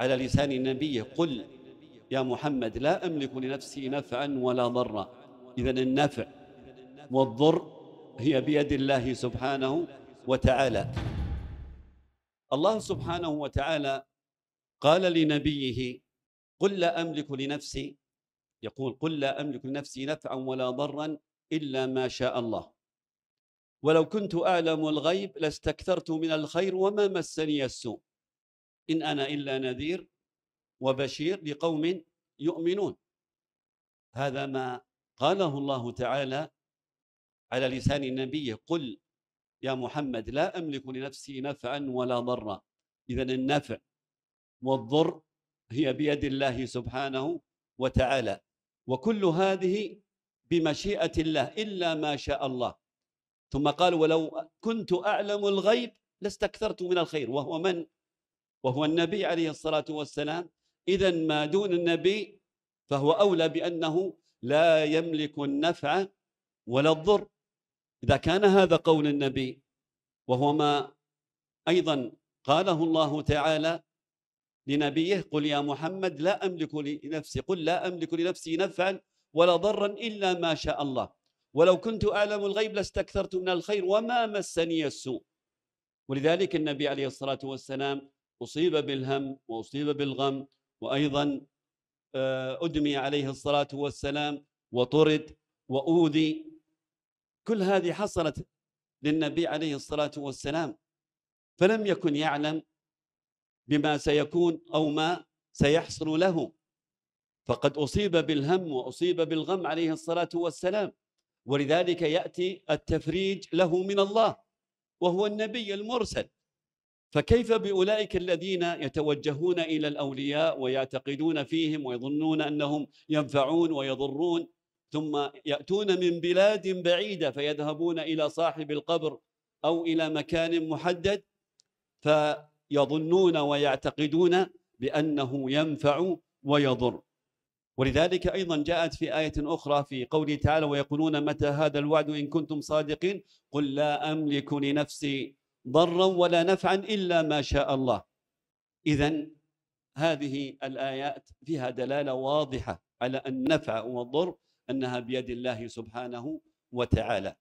على لسان النبي قل يا محمد لا أملك لنفسي نفعا ولا ضرا إذا النفع والضر هي بيد الله سبحانه وتعالى الله سبحانه وتعالى قال لنبيه قل لا أملك لنفسي يقول قل لا أملك لنفسي نفعا ولا ضرا إلا ما شاء الله ولو كنت أعلم الغيب لاستكثرت من الخير وما مسني السوء إن أنا إلا نذير وبشير لقوم يؤمنون هذا ما قاله الله تعالى على لسان النبي قل يا محمد لا أملك لنفسي نفعا ولا ضرا إذا النفع والضر هي بيد الله سبحانه وتعالى وكل هذه بمشيئة الله إلا ما شاء الله ثم قال ولو كنت أعلم الغيب لاستكثرت من الخير وهو من وهو النبي عليه الصلاة والسلام إذا ما دون النبي فهو أولى بأنه لا يملك النفع ولا الضر إذا كان هذا قول النبي وهو ما أيضا قاله الله تعالى لنبيه قل يا محمد لا أملك لنفسي قل لا أملك لنفسي نفعا ولا ضرا إلا ما شاء الله ولو كنت أعلم الغيب لاستكثرت من الخير وما مسني السوء ولذلك النبي عليه الصلاة والسلام أصيب بالهم وأصيب بالغم وأيضا آه، أدمي عليه الصلاة والسلام وطرد وأوذي كل هذه حصلت للنبي عليه الصلاة والسلام فلم يكن يعلم بما سيكون أو ما سيحصل له فقد أصيب بالهم وأصيب بالغم عليه الصلاة والسلام ولذلك يأتي التفريج له من الله وهو النبي المرسل فكيف باولئك الذين يتوجهون الى الاولياء ويعتقدون فيهم ويظنون انهم ينفعون ويضرون ثم ياتون من بلاد بعيده فيذهبون الى صاحب القبر او الى مكان محدد فيظنون ويعتقدون بانه ينفع ويضر ولذلك ايضا جاءت في ايه اخرى في قوله تعالى ويقولون متى هذا الوعد ان كنتم صادقين قل لا املك لنفسي ضرا ولا نفعا الا ما شاء الله اذا هذه الايات فيها دلاله واضحه على النفع والضر انها بيد الله سبحانه وتعالى